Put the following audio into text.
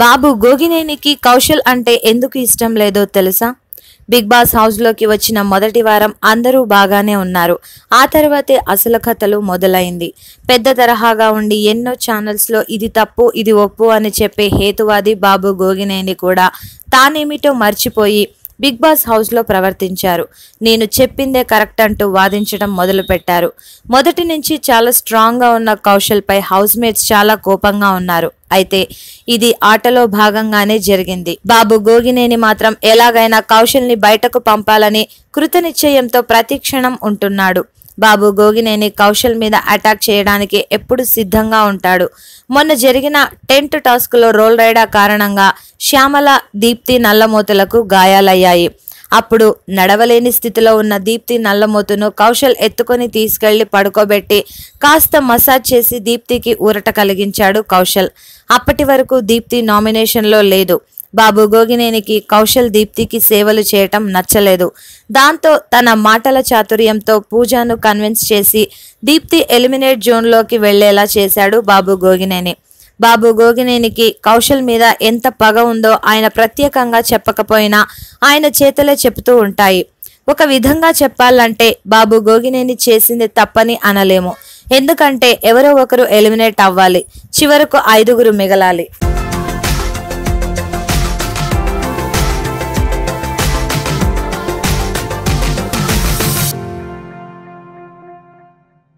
బాబు గోగినేనికి కౌశల్ అంటే ఎందుకు ఇష్టం లేదో తెలుసా బిగ్ బాస్ హౌస్లోకి వచ్చిన మొదటి వారం అందరూ బాగానే ఉన్నారు ఆ తర్వాతే అసలు కథలు మొదలైంది పెద్ద తరహాగా ఉండి ఎన్నో ఛానల్స్లో ఇది తప్పు ఇది ఒప్పు అని చెప్పే హేతువాది బాబు గోగినేని కూడా తానేమిటో మర్చిపోయి బిగ్ బాస్ హౌస్లో ప్రవర్తించారు నేను చెప్పిందే కరెక్ట్ అంటూ వాదించడం మొదలుపెట్టారు మొదటి నుంచి చాలా స్ట్రాంగ్గా ఉన్న కౌశల్పై హౌస్ మేట్స్ చాలా కోపంగా ఉన్నారు అయితే ఇది ఆటలో భాగంగానే జరిగింది బాబు గోగినేని మాత్రం ఎలాగైనా కౌశల్ని బయటకు పంపాలని కృతనిశ్చయంతో ప్రతిక్షణం ఉంటున్నాడు బాబు గోగినేని కౌశల్ మీద అటాక్ చేయడానికి ఎప్పుడు సిద్ధంగా ఉంటాడు మొన్న జరిగిన టెంట్ టాస్క్లో రోల్ రైడా కారణంగా శ్యామల దీప్తి నల్లమూతలకు గాయాలయ్యాయి అప్పుడు నడవలేని స్థితిలో ఉన్న దీప్తి నల్లమూతను కౌశల్ ఎత్తుకొని తీసుకెళ్లి పడుకోబెట్టి కాస్త మసాజ్ చేసి దీప్తికి ఊరట కలిగించాడు కౌశల్ అప్పటి వరకు దీప్తి నామినేషన్లో లేదు బాబు గోగినేనికి కౌశల్ దీప్తికి సేవలు చేయటం నచ్చలేదు దాంతో తన మాటల చాతుర్యంతో పూజను కన్విన్స్ చేసి దీప్తి ఎలిమినేట్ జోన్లోకి వెళ్లేలా చేశాడు బాబు గోగినేని బాబు గోగినేనికి కౌశల్ మీద ఎంత పగ ఉందో ఆయన ప్రత్యేకంగా చెప్పకపోయినా ఆయన చేతలే చెప్తూ ఉంటాయి ఒక విధంగా చెప్పాలంటే బాబు గోగినేని చేసింది తప్పని అనలేము ఎందుకంటే ఎవరో ఒకరు ఎలిమినేట్ అవ్వాలి చివరకు ఐదుగురు మిగలాలి